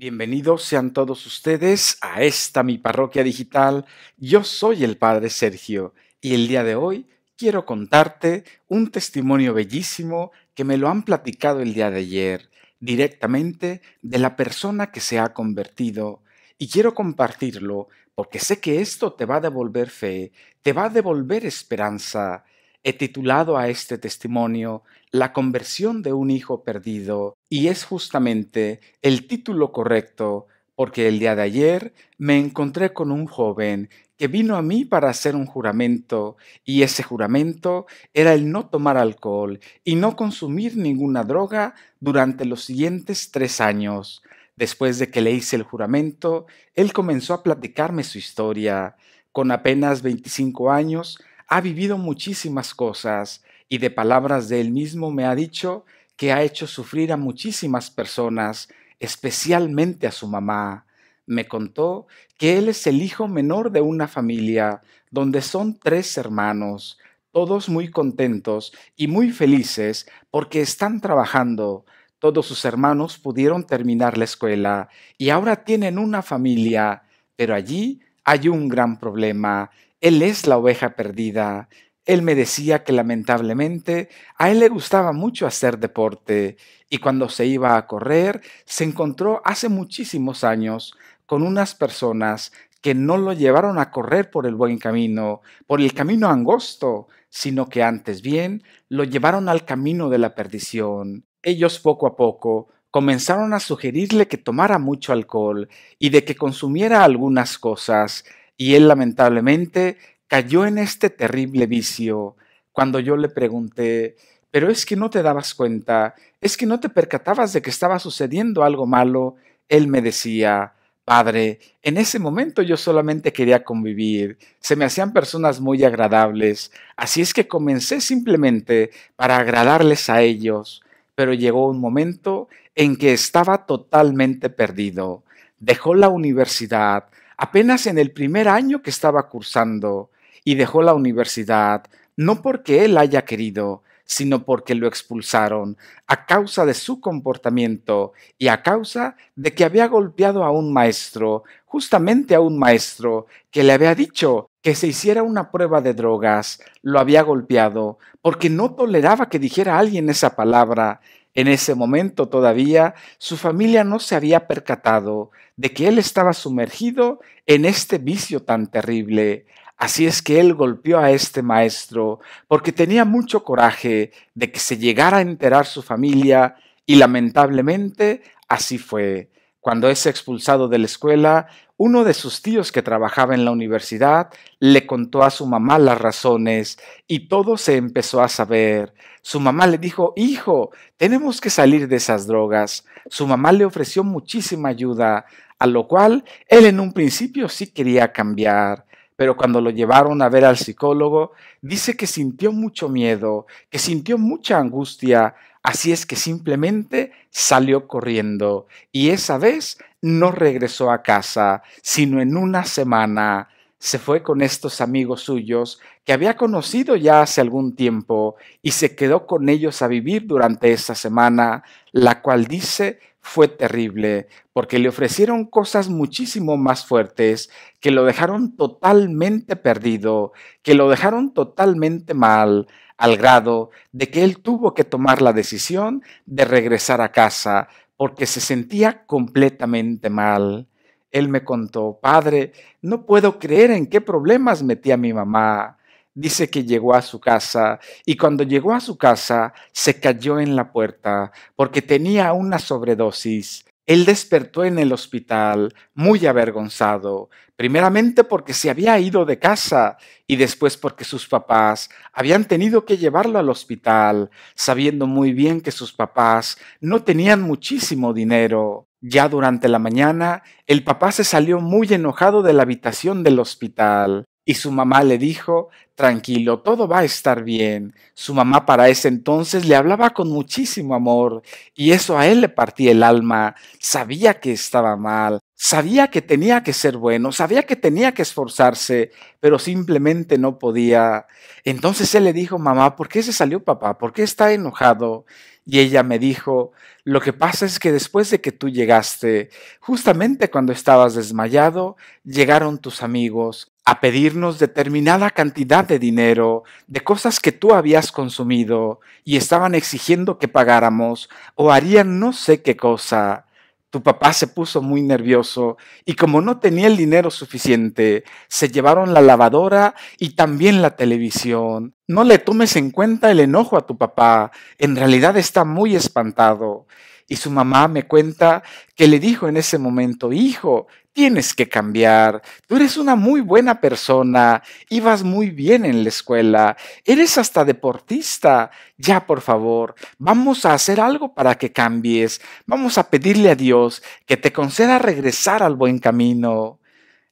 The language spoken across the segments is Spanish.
Bienvenidos sean todos ustedes a esta mi parroquia digital. Yo soy el Padre Sergio y el día de hoy quiero contarte un testimonio bellísimo que me lo han platicado el día de ayer directamente de la persona que se ha convertido y quiero compartirlo porque sé que esto te va a devolver fe, te va a devolver esperanza. He titulado a este testimonio la conversión de un hijo perdido y es justamente el título correcto porque el día de ayer me encontré con un joven que vino a mí para hacer un juramento, y ese juramento era el no tomar alcohol y no consumir ninguna droga durante los siguientes tres años. Después de que le hice el juramento, él comenzó a platicarme su historia. Con apenas 25 años, ha vivido muchísimas cosas, y de palabras de él mismo me ha dicho que ha hecho sufrir a muchísimas personas, especialmente a su mamá. Me contó que él es el hijo menor de una familia donde son tres hermanos, todos muy contentos y muy felices porque están trabajando. Todos sus hermanos pudieron terminar la escuela y ahora tienen una familia, pero allí hay un gran problema. Él es la oveja perdida. Él me decía que lamentablemente a él le gustaba mucho hacer deporte y cuando se iba a correr se encontró hace muchísimos años con unas personas que no lo llevaron a correr por el buen camino, por el camino angosto, sino que antes bien lo llevaron al camino de la perdición. Ellos poco a poco comenzaron a sugerirle que tomara mucho alcohol y de que consumiera algunas cosas, y él lamentablemente cayó en este terrible vicio cuando yo le pregunté, pero es que no te dabas cuenta, es que no te percatabas de que estaba sucediendo algo malo, él me decía, Padre, en ese momento yo solamente quería convivir, se me hacían personas muy agradables, así es que comencé simplemente para agradarles a ellos, pero llegó un momento en que estaba totalmente perdido. Dejó la universidad apenas en el primer año que estaba cursando, y dejó la universidad, no porque él haya querido, sino porque lo expulsaron a causa de su comportamiento y a causa de que había golpeado a un maestro, justamente a un maestro que le había dicho que se hiciera una prueba de drogas, lo había golpeado porque no toleraba que dijera alguien esa palabra. En ese momento todavía su familia no se había percatado de que él estaba sumergido en este vicio tan terrible. Así es que él golpeó a este maestro porque tenía mucho coraje de que se llegara a enterar su familia y lamentablemente así fue. Cuando es expulsado de la escuela, uno de sus tíos que trabajaba en la universidad le contó a su mamá las razones y todo se empezó a saber. Su mamá le dijo, hijo, tenemos que salir de esas drogas. Su mamá le ofreció muchísima ayuda, a lo cual él en un principio sí quería cambiar pero cuando lo llevaron a ver al psicólogo, dice que sintió mucho miedo, que sintió mucha angustia, así es que simplemente salió corriendo y esa vez no regresó a casa, sino en una semana se fue con estos amigos suyos que había conocido ya hace algún tiempo y se quedó con ellos a vivir durante esa semana, la cual dice fue terrible porque le ofrecieron cosas muchísimo más fuertes que lo dejaron totalmente perdido, que lo dejaron totalmente mal, al grado de que él tuvo que tomar la decisión de regresar a casa porque se sentía completamente mal. Él me contó, padre, no puedo creer en qué problemas metí a mi mamá dice que llegó a su casa y cuando llegó a su casa se cayó en la puerta porque tenía una sobredosis. Él despertó en el hospital muy avergonzado, primeramente porque se había ido de casa y después porque sus papás habían tenido que llevarlo al hospital, sabiendo muy bien que sus papás no tenían muchísimo dinero. Ya durante la mañana, el papá se salió muy enojado de la habitación del hospital y su mamá le dijo, tranquilo, todo va a estar bien. Su mamá para ese entonces le hablaba con muchísimo amor y eso a él le partía el alma. Sabía que estaba mal, Sabía que tenía que ser bueno, sabía que tenía que esforzarse, pero simplemente no podía. Entonces él le dijo, mamá, ¿por qué se salió papá? ¿Por qué está enojado? Y ella me dijo, lo que pasa es que después de que tú llegaste, justamente cuando estabas desmayado, llegaron tus amigos a pedirnos determinada cantidad de dinero, de cosas que tú habías consumido, y estaban exigiendo que pagáramos o harían no sé qué cosa. Tu papá se puso muy nervioso y como no tenía el dinero suficiente, se llevaron la lavadora y también la televisión. No le tomes en cuenta el enojo a tu papá, en realidad está muy espantado. Y su mamá me cuenta que le dijo en ese momento, hijo, tienes que cambiar, tú eres una muy buena persona, ibas muy bien en la escuela, eres hasta deportista, ya por favor, vamos a hacer algo para que cambies, vamos a pedirle a Dios que te conceda regresar al buen camino.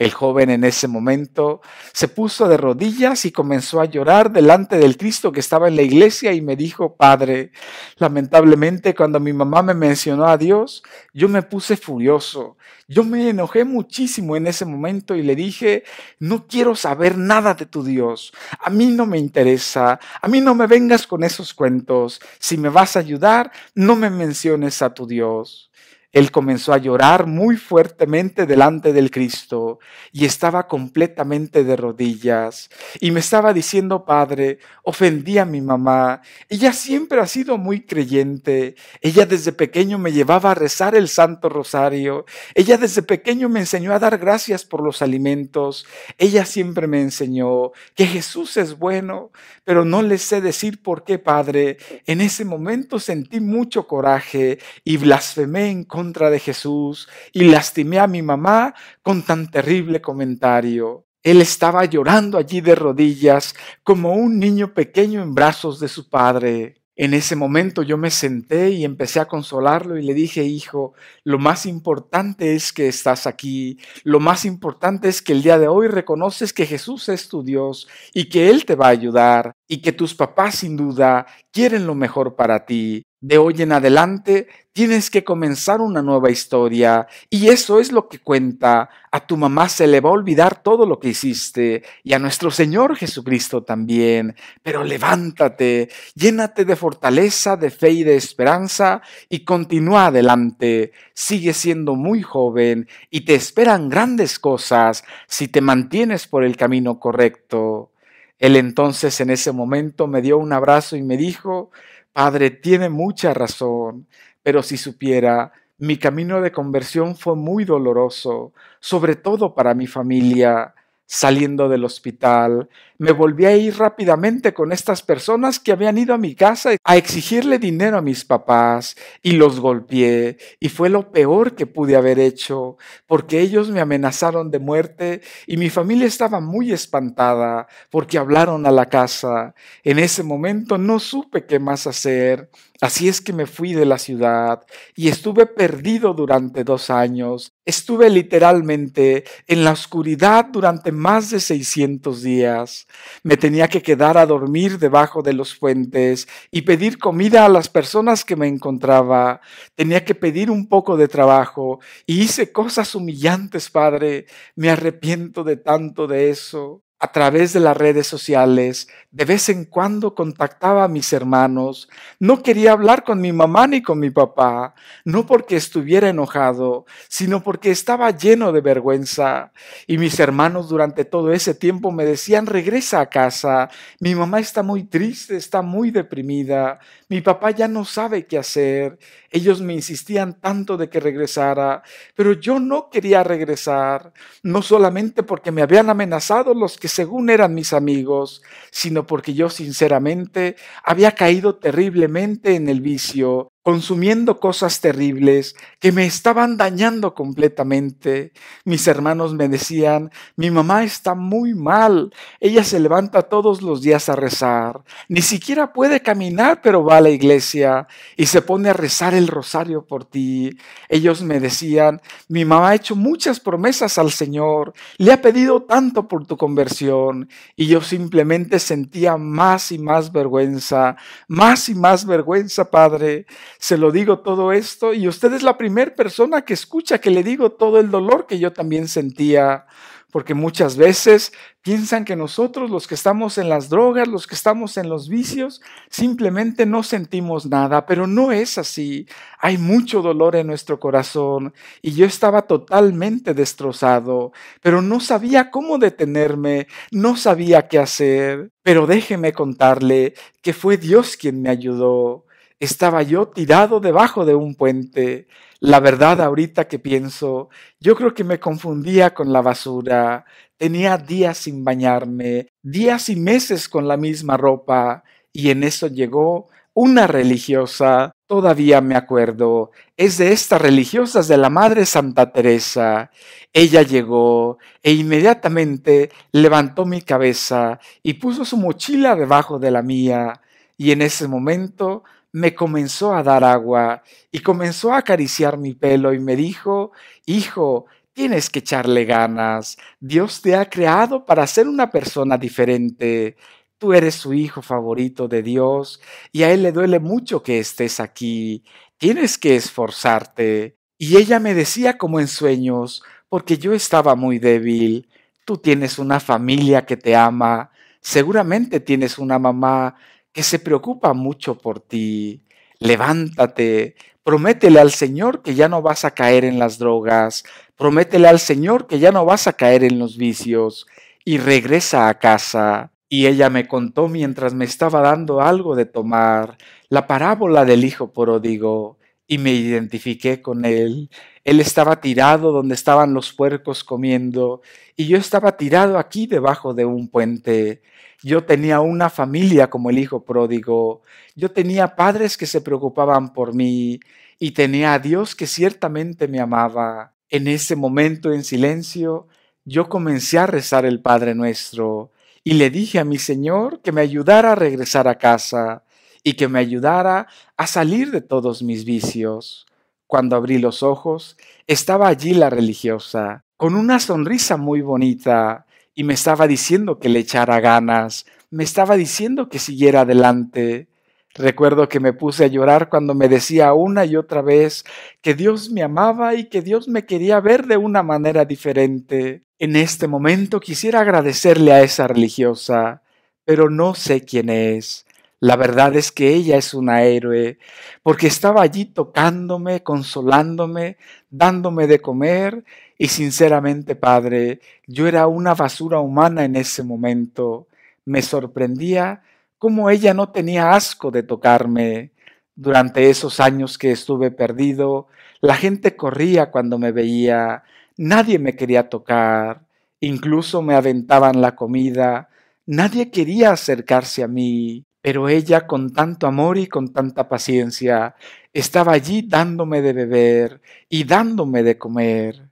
El joven en ese momento se puso de rodillas y comenzó a llorar delante del Cristo que estaba en la iglesia y me dijo, Padre, lamentablemente cuando mi mamá me mencionó a Dios, yo me puse furioso, yo me enojé muchísimo en ese momento y le dije, no quiero saber nada de tu Dios, a mí no me interesa, a mí no me vengas con esos cuentos, si me vas a ayudar, no me menciones a tu Dios. Él comenzó a llorar muy fuertemente delante del Cristo y estaba completamente de rodillas y me estaba diciendo, Padre, ofendí a mi mamá. Ella siempre ha sido muy creyente. Ella desde pequeño me llevaba a rezar el Santo Rosario. Ella desde pequeño me enseñó a dar gracias por los alimentos. Ella siempre me enseñó que Jesús es bueno, pero no le sé decir por qué, Padre. En ese momento sentí mucho coraje y blasfemé en contra contra de Jesús y lastimé a mi mamá con tan terrible comentario. Él estaba llorando allí de rodillas, como un niño pequeño en brazos de su padre. En ese momento yo me senté y empecé a consolarlo y le dije, hijo, lo más importante es que estás aquí, lo más importante es que el día de hoy reconoces que Jesús es tu Dios y que Él te va a ayudar y que tus papás sin duda quieren lo mejor para ti de hoy en adelante tienes que comenzar una nueva historia y eso es lo que cuenta. A tu mamá se le va a olvidar todo lo que hiciste y a nuestro Señor Jesucristo también. Pero levántate, llénate de fortaleza, de fe y de esperanza y continúa adelante. Sigue siendo muy joven y te esperan grandes cosas si te mantienes por el camino correcto. Él entonces en ese momento me dio un abrazo y me dijo, Padre, tiene mucha razón, pero si supiera, mi camino de conversión fue muy doloroso, sobre todo para mi familia, saliendo del hospital, me volví a ir rápidamente con estas personas que habían ido a mi casa a exigirle dinero a mis papás y los golpeé y fue lo peor que pude haber hecho porque ellos me amenazaron de muerte y mi familia estaba muy espantada porque hablaron a la casa. En ese momento no supe qué más hacer, así es que me fui de la ciudad y estuve perdido durante dos años. Estuve literalmente en la oscuridad durante más de 600 días. Me tenía que quedar a dormir debajo de los puentes y pedir comida a las personas que me encontraba. Tenía que pedir un poco de trabajo y hice cosas humillantes, Padre. Me arrepiento de tanto de eso a través de las redes sociales, de vez en cuando contactaba a mis hermanos, no quería hablar con mi mamá ni con mi papá, no porque estuviera enojado, sino porque estaba lleno de vergüenza. Y mis hermanos durante todo ese tiempo me decían, regresa a casa, mi mamá está muy triste, está muy deprimida, mi papá ya no sabe qué hacer, ellos me insistían tanto de que regresara, pero yo no quería regresar, no solamente porque me habían amenazado los que según eran mis amigos, sino porque yo sinceramente había caído terriblemente en el vicio consumiendo cosas terribles que me estaban dañando completamente. Mis hermanos me decían, mi mamá está muy mal, ella se levanta todos los días a rezar, ni siquiera puede caminar, pero va a la iglesia y se pone a rezar el rosario por ti. Ellos me decían, mi mamá ha hecho muchas promesas al Señor, le ha pedido tanto por tu conversión, y yo simplemente sentía más y más vergüenza, más y más vergüenza, Padre se lo digo todo esto y usted es la primera persona que escucha que le digo todo el dolor que yo también sentía, porque muchas veces piensan que nosotros los que estamos en las drogas, los que estamos en los vicios, simplemente no sentimos nada, pero no es así. Hay mucho dolor en nuestro corazón y yo estaba totalmente destrozado, pero no sabía cómo detenerme, no sabía qué hacer, pero déjeme contarle que fue Dios quien me ayudó estaba yo tirado debajo de un puente. La verdad ahorita que pienso, yo creo que me confundía con la basura. Tenía días sin bañarme, días y meses con la misma ropa, y en eso llegó una religiosa, todavía me acuerdo, es de estas religiosas de la Madre Santa Teresa. Ella llegó e inmediatamente levantó mi cabeza y puso su mochila debajo de la mía, y en ese momento me comenzó a dar agua y comenzó a acariciar mi pelo y me dijo, hijo, tienes que echarle ganas, Dios te ha creado para ser una persona diferente, tú eres su hijo favorito de Dios y a él le duele mucho que estés aquí, tienes que esforzarte. Y ella me decía como en sueños, porque yo estaba muy débil, tú tienes una familia que te ama, seguramente tienes una mamá que se preocupa mucho por ti. Levántate, prométele al Señor que ya no vas a caer en las drogas, prométele al Señor que ya no vas a caer en los vicios y regresa a casa. Y ella me contó mientras me estaba dando algo de tomar la parábola del hijo pródigo y me identifiqué con él. Él estaba tirado donde estaban los puercos comiendo y yo estaba tirado aquí debajo de un puente. Yo tenía una familia como el hijo pródigo. Yo tenía padres que se preocupaban por mí y tenía a Dios que ciertamente me amaba. En ese momento, en silencio, yo comencé a rezar el Padre Nuestro y le dije a mi Señor que me ayudara a regresar a casa y que me ayudara a salir de todos mis vicios. Cuando abrí los ojos, estaba allí la religiosa, con una sonrisa muy bonita, y me estaba diciendo que le echara ganas, me estaba diciendo que siguiera adelante. Recuerdo que me puse a llorar cuando me decía una y otra vez que Dios me amaba y que Dios me quería ver de una manera diferente. En este momento quisiera agradecerle a esa religiosa, pero no sé quién es. La verdad es que ella es una héroe, porque estaba allí tocándome, consolándome, dándome de comer y sinceramente, Padre, yo era una basura humana en ese momento. Me sorprendía cómo ella no tenía asco de tocarme. Durante esos años que estuve perdido, la gente corría cuando me veía, nadie me quería tocar, incluso me aventaban la comida, nadie quería acercarse a mí, pero ella con tanto amor y con tanta paciencia estaba allí dándome de beber y dándome de comer.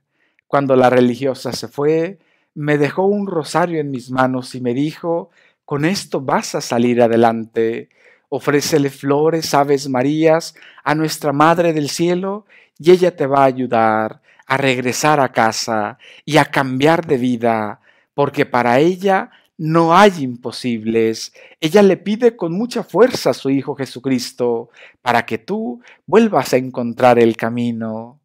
Cuando la religiosa se fue, me dejó un rosario en mis manos y me dijo, con esto vas a salir adelante. Ofrécele flores, aves marías, a nuestra Madre del Cielo, y ella te va a ayudar a regresar a casa y a cambiar de vida, porque para ella no hay imposibles. Ella le pide con mucha fuerza a su Hijo Jesucristo para que tú vuelvas a encontrar el camino.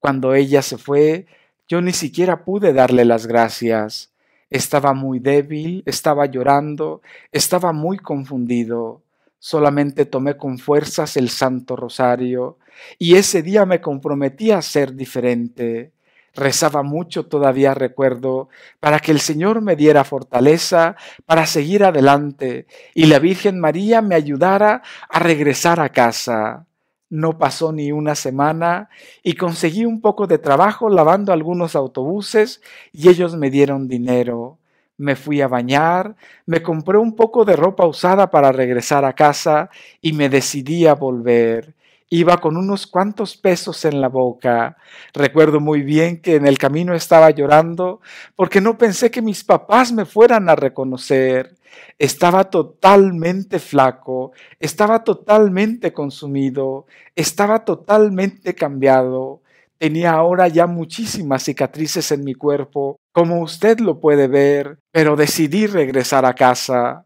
Cuando ella se fue, yo ni siquiera pude darle las gracias. Estaba muy débil, estaba llorando, estaba muy confundido. Solamente tomé con fuerzas el Santo Rosario y ese día me comprometí a ser diferente. Rezaba mucho, todavía recuerdo, para que el Señor me diera fortaleza para seguir adelante y la Virgen María me ayudara a regresar a casa. No pasó ni una semana y conseguí un poco de trabajo lavando algunos autobuses y ellos me dieron dinero. Me fui a bañar, me compré un poco de ropa usada para regresar a casa y me decidí a volver iba con unos cuantos pesos en la boca. Recuerdo muy bien que en el camino estaba llorando porque no pensé que mis papás me fueran a reconocer. Estaba totalmente flaco, estaba totalmente consumido, estaba totalmente cambiado. Tenía ahora ya muchísimas cicatrices en mi cuerpo, como usted lo puede ver, pero decidí regresar a casa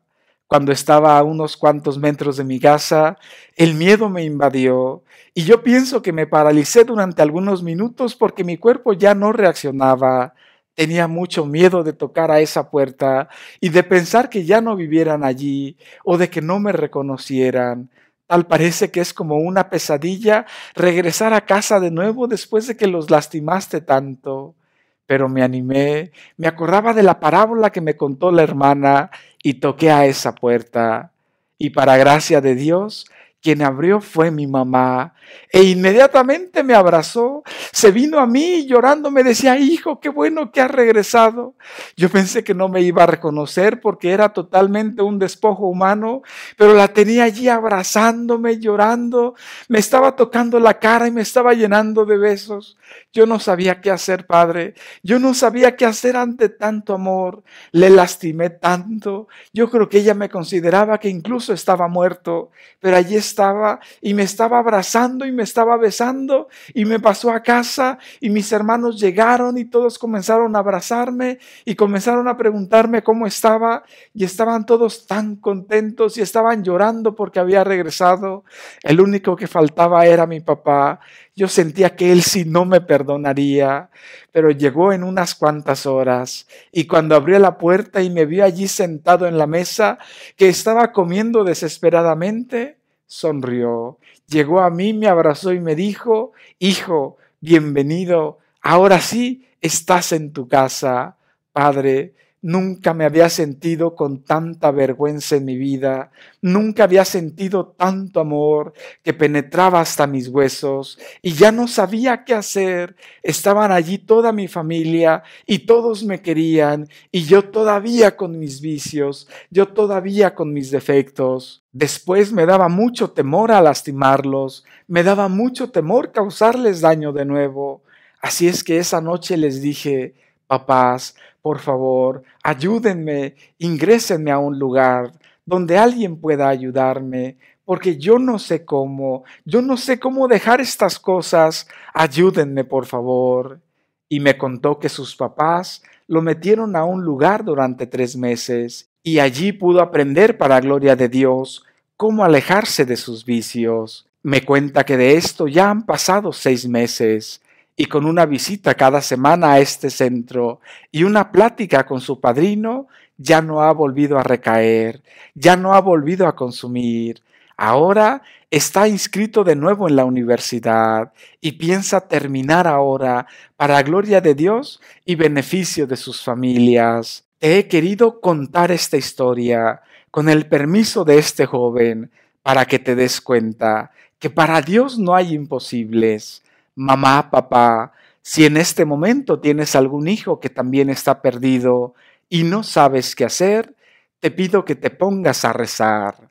cuando estaba a unos cuantos metros de mi casa, el miedo me invadió y yo pienso que me paralicé durante algunos minutos porque mi cuerpo ya no reaccionaba. Tenía mucho miedo de tocar a esa puerta y de pensar que ya no vivieran allí o de que no me reconocieran. Tal parece que es como una pesadilla regresar a casa de nuevo después de que los lastimaste tanto. Pero me animé, me acordaba de la parábola que me contó la hermana y toqué a esa puerta y para gracia de Dios quien abrió fue mi mamá e inmediatamente me abrazó, se vino a mí llorando, me decía, hijo, qué bueno que has regresado. Yo pensé que no me iba a reconocer porque era totalmente un despojo humano, pero la tenía allí abrazándome, llorando, me estaba tocando la cara y me estaba llenando de besos. Yo no sabía qué hacer, padre, yo no sabía qué hacer ante tanto amor, le lastimé tanto, yo creo que ella me consideraba que incluso estaba muerto, pero allí estaba y me estaba abrazando y me estaba besando y me pasó a casa y mis hermanos llegaron y todos comenzaron a abrazarme y comenzaron a preguntarme cómo estaba y estaban todos tan contentos y estaban llorando porque había regresado. El único que faltaba era mi papá. Yo sentía que él si no me perdonaría, pero llegó en unas cuantas horas y cuando abrió la puerta y me vi allí sentado en la mesa que estaba comiendo desesperadamente, sonrió, llegó a mí, me abrazó y me dijo, Hijo, bienvenido, ahora sí estás en tu casa, Padre Nunca me había sentido con tanta vergüenza en mi vida, nunca había sentido tanto amor que penetraba hasta mis huesos y ya no sabía qué hacer. Estaban allí toda mi familia y todos me querían y yo todavía con mis vicios, yo todavía con mis defectos. Después me daba mucho temor a lastimarlos, me daba mucho temor causarles daño de nuevo. Así es que esa noche les dije, Papás, por favor, ayúdenme, ingrésenme a un lugar donde alguien pueda ayudarme, porque yo no sé cómo, yo no sé cómo dejar estas cosas, ayúdenme, por favor. Y me contó que sus papás lo metieron a un lugar durante tres meses y allí pudo aprender para gloria de Dios cómo alejarse de sus vicios. Me cuenta que de esto ya han pasado seis meses y con una visita cada semana a este centro y una plática con su padrino, ya no ha volvido a recaer, ya no ha volvido a consumir. Ahora está inscrito de nuevo en la universidad y piensa terminar ahora para gloria de Dios y beneficio de sus familias. Te he querido contar esta historia con el permiso de este joven para que te des cuenta que para Dios no hay imposibles mamá, papá, si en este momento tienes algún hijo que también está perdido y no sabes qué hacer, te pido que te pongas a rezar.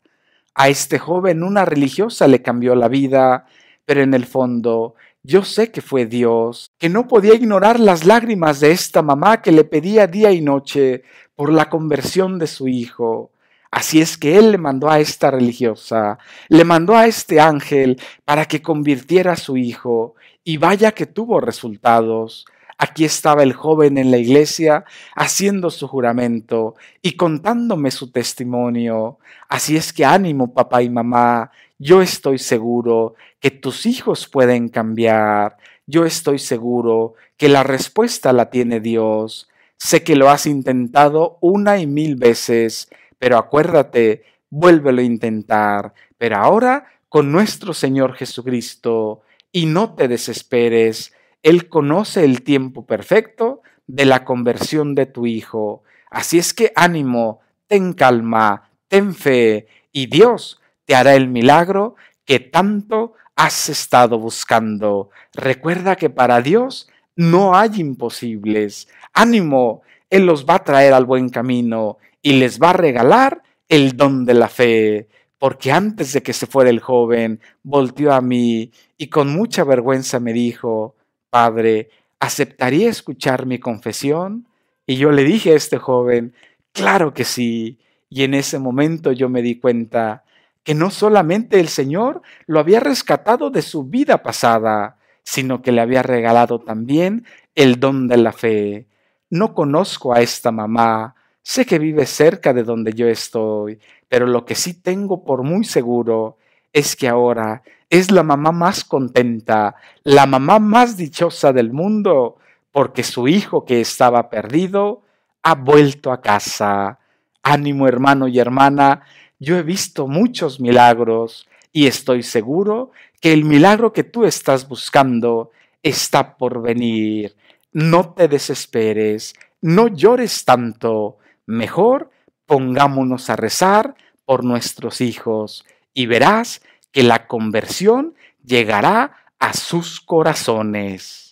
A este joven una religiosa le cambió la vida, pero en el fondo yo sé que fue Dios, que no podía ignorar las lágrimas de esta mamá que le pedía día y noche por la conversión de su hijo. Así es que él le mandó a esta religiosa, le mandó a este ángel para que convirtiera a su hijo, y vaya que tuvo resultados. Aquí estaba el joven en la iglesia haciendo su juramento y contándome su testimonio. Así es que ánimo, papá y mamá, yo estoy seguro que tus hijos pueden cambiar. Yo estoy seguro que la respuesta la tiene Dios. Sé que lo has intentado una y mil veces, pero acuérdate, vuélvelo a intentar. Pero ahora con nuestro Señor Jesucristo y no te desesperes. Él conoce el tiempo perfecto de la conversión de tu hijo. Así es que ánimo, ten calma, ten fe, y Dios te hará el milagro que tanto has estado buscando. Recuerda que para Dios no hay imposibles. Ánimo, Él los va a traer al buen camino y les va a regalar el don de la fe porque antes de que se fuera el joven, volteó a mí y con mucha vergüenza me dijo, Padre, ¿aceptaría escuchar mi confesión? Y yo le dije a este joven, claro que sí. Y en ese momento yo me di cuenta que no solamente el Señor lo había rescatado de su vida pasada, sino que le había regalado también el don de la fe. No conozco a esta mamá, sé que vive cerca de donde yo estoy, pero lo que sí tengo por muy seguro es que ahora es la mamá más contenta, la mamá más dichosa del mundo, porque su hijo que estaba perdido ha vuelto a casa. Ánimo hermano y hermana, yo he visto muchos milagros y estoy seguro que el milagro que tú estás buscando está por venir. No te desesperes, no llores tanto. Mejor pongámonos a rezar por nuestros hijos y verás que la conversión llegará a sus corazones.